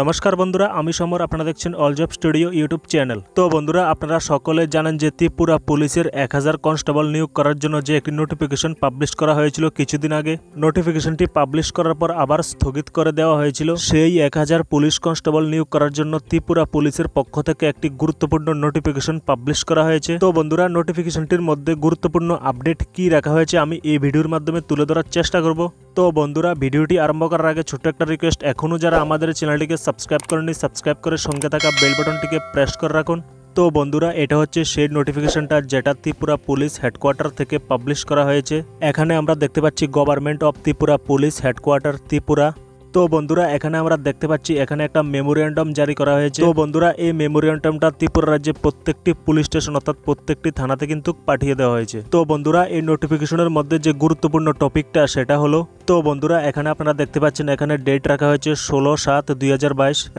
নমস্কার বন্ধুরা আমি সমর আপনারা দেখছেন জব স্টুডিও ইউটিউব চ্যানেল তো বন্ধুরা আপনারা সকলে জানেন যে ত্রিপুরা পুলিশের এক হাজার কনস্টেবল নিয়োগ করার জন্য যে একটি নোটিফিকেশন পাবলিশ করা হয়েছিল কিছুদিন আগে নোটিফিকেশনটি পাবলিশ করার পর আবার স্থগিত করে দেওয়া হয়েছিল সেই এক হাজার পুলিশ কনস্টেবল নিয়োগ করার জন্য ত্রিপুরা পুলিশের পক্ষ থেকে একটি গুরুত্বপূর্ণ নোটিফিকেশন পাবলিশ করা হয়েছে তো বন্ধুরা নোটিফিকেশনটির মধ্যে গুরুত্বপূর্ণ আপডেট কি রাখা হয়েছে আমি এই ভিডিওর মাধ্যমে তুলে ধরার চেষ্টা করব তো বন্ধুরা ভিডিওটি আরম্ভ করার আগে ছোট্ট একটা রিকোয়েস্ট এখনও যারা আমাদের চ্যানেলটিকে সাবস্ক্রাইব করেনি সাবস্ক্রাইব করে সঙ্গে থাকা বেল বাটনটিকে প্রেস করে রাখুন তো বন্ধুরা এটা হচ্ছে সেই নোটিফিকেশনটা যেটা ত্রিপুরা পুলিশ হেডকোয়ার্টার থেকে পাবলিশ করা হয়েছে এখানে আমরা দেখতে পাচ্ছি government of Tripura police headquarter Tripura তো বন্ধুরা এখানে আমরা দেখতে পাচ্ছি এখানে একটা মেমোরিয়ান্ডাম জারি করা হয়েছে তো বন্ধুরা এই মেমোরিয়ান্ডামটা ত্রিপুরা রাজ্যে প্রত্যেকটি পুলিশ স্টেশন অর্থাৎ প্রত্যেকটি থানাতে কিন্তু পাঠিয়ে দেওয়া হয়েছে তো বন্ধুরা এই নোটিফিকেশনের মধ্যে যে গুরুত্বপূর্ণ টপিকটা সেটা হলো তো বন্ধুরা এখানে আপনারা দেখতে পাচ্ছেন এখানে ডেট রাখা হয়েছে ষোলো সাত দুই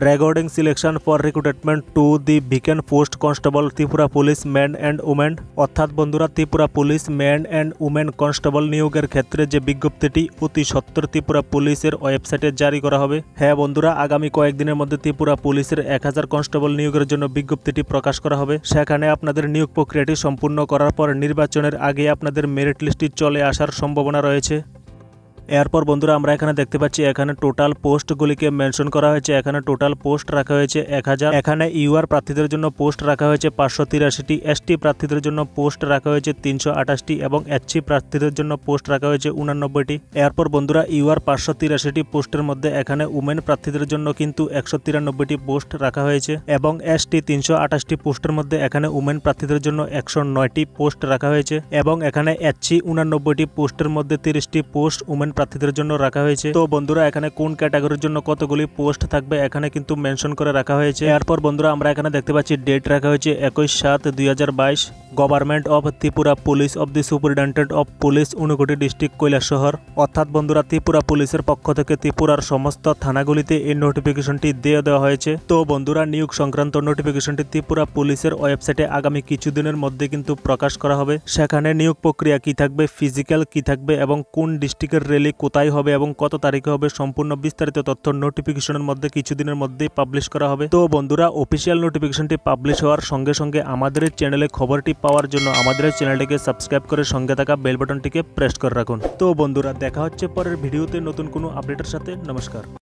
recording selection for recruitment to the vacant post constable Tripura police man and women অর্থাৎ বন্ধুরা Tripura police man and women constable নিয়োগের ক্ষেত্রে যে বিজ্ঞপ্তিটি অতি সত্তর ত্রিপুরা পুলিশের ওয়েবসাইটে জারি করা হবে হ্যাঁ বন্ধুরা আগামী কয়েকদিনের মধ্যে ত্রিপুরা পুলিশের এক হাজার কনস্টেবল নিয়োগের জন্য বিজ্ঞপ্তিটি প্রকাশ করা হবে সেখানে আপনাদের নিয়োগ প্রক্রিয়াটি সম্পূর্ণ করার পর নির্বাচনের আগে আপনাদের মেরিট লিস্টটি চলে আসার সম্ভাবনা রয়েছে এরপর বন্ধুরা আমরা এখানে দেখতে পাচ্ছি এখানে টোটাল পোস্টগুলিকে মেনশন করা হয়েছে এখানে টোটাল পোস্ট রাখা হয়েছে এক এখানে ইউআর প্রার্থীদের জন্য পোস্ট রাখা হয়েছে পাঁচশো তিরাশিটি এসটি প্রার্থীদের জন্য পোস্ট রাখা হয়েছে তিনশো আঠাশটি এবং এসসি প্রার্থীদের জন্য পোস্ট রাখা হয়েছে উনানব্বইটি এরপর বন্ধুরা ইউআর পাঁচশো তিরাশিটি পোস্টের মধ্যে এখানে উমেন প্রার্থীদের জন্য কিন্তু একশো তিরানব্বইটি পোস্ট রাখা হয়েছে এবং এসটি তিনশো আঠাশটি পোস্টের মধ্যে এখানে উমেন প্রার্থীদের জন্য একশো নয়টি পোস্ট রাখা হয়েছে এবং এখানে এসসি উনানব্বইটি পোস্টের মধ্যে তিরিশটি পোস্ট উমেন প্রার্থীদের জন্য রাখা হয়েছে তো বন্ধুরা এখানে কোন ক্যাটাগরির জন্য কতগুলি পোস্ট থাকবে এখানে কিন্তু মেনশন করে রাখা হয়েছে এরপর বন্ধুরা আমরা এখানে দেখতে পাচ্ছি ডেট রাখা হয়েছে একুশ সাত দুই government of Tripura police of the superintendent of police Unakoti district Kailashahar অর্থাৎ বন্ধুরা ত্রিপুরা পুলিশের পক্ষ থেকে ত্রিপুরার সমস্ত থানাগুলিতে এই নোটিফিকেশনটি দিয়ে দেওয়া হয়েছে তো বন্ধুরা নিয়োগ সংক্রান্ত নোটিফিকেশনটি ত্রিপুরা পুলিশের ওয়েবসাইটে আগামী কিছুদিনের মধ্যে কিন্তু প্রকাশ করা হবে সেখানে নিয়োগ প্রক্রিয়া কি থাকবে ফিজিক্যাল কি থাকবে এবং কোন ডিস্ট্রিক্টের রেল লীগ কোথায় হবে এবং কত তারিখে হবে সম্পূর্ণ বিস্তারিত তথ্য নোটিফিকেশনের মধ্যে কিছুদিনের মধ্যেই পাবলিশ করা হবে তো বন্ধুরা অফিসিয়াল নোটিফিকেশনটি পাবলিশ হওয়ার সঙ্গে সঙ্গে আমাদের চ্যানেলে খবরটি পাওয়ার জন্য আমাদের চ্যানেলটিকে সাবস্ক্রাইব করে সঙ্গে থাকা বেল বাটনটিকে প্রেস করে রাখুন তো বন্ধুরা দেখা হচ্ছে পরের ভিডিওতে নতুন কোনো আপডেটের সাথে নমস্কার